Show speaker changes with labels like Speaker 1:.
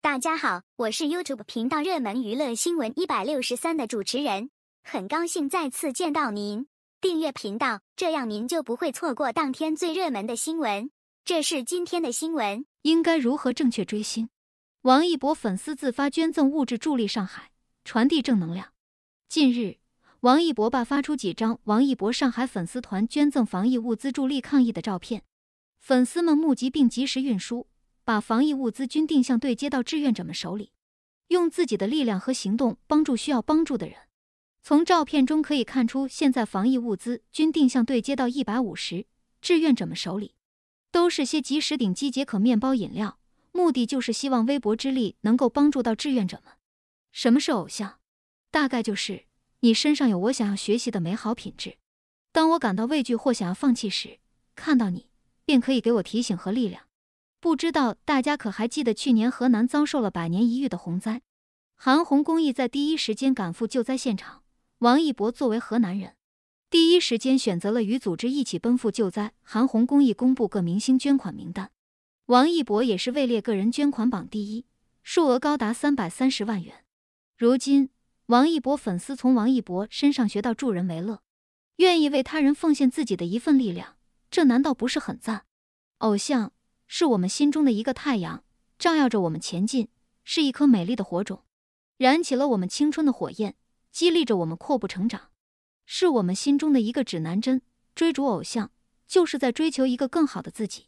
Speaker 1: 大家好，我是 YouTube 频道热门娱乐新闻一百六十三的主持人，很高兴再次见到您。订阅频道，这样您就不会错过当天最热门的新闻。这是今天的新闻：应该如何正确追星？
Speaker 2: 王一博粉丝自发捐赠物质助力上海，传递正能量。近日，王一博爸发出几张王一博上海粉丝团捐赠防疫物资助力抗疫的照片，粉丝们募集并及时运输。把防疫物资均定向对接到志愿者们手里，用自己的力量和行动帮助需要帮助的人。从照片中可以看出，现在防疫物资均定向对接到一百五十志愿者们手里，都是些即时顶级解渴面包饮料，目的就是希望微薄之力能够帮助到志愿者们。什么是偶像？大概就是你身上有我想要学习的美好品质。当我感到畏惧或想要放弃时，看到你便可以给我提醒和力量。不知道大家可还记得去年河南遭受了百年一遇的洪灾，韩红公益在第一时间赶赴救灾现场。王一博作为河南人，第一时间选择了与组织一起奔赴救灾。韩红公益公布各明星捐款名单，王一博也是位列个人捐款榜第一，数额高达三百三十万元。如今，王一博粉丝从王一博身上学到助人为乐，愿意为他人奉献自己的一份力量，这难道不是很赞？偶像。是我们心中的一个太阳，照耀着我们前进；是一颗美丽的火种，燃起了我们青春的火焰，激励着我们阔步成长；是我们心中的一个指南针，追逐偶像，就是在追求一个更好的自己。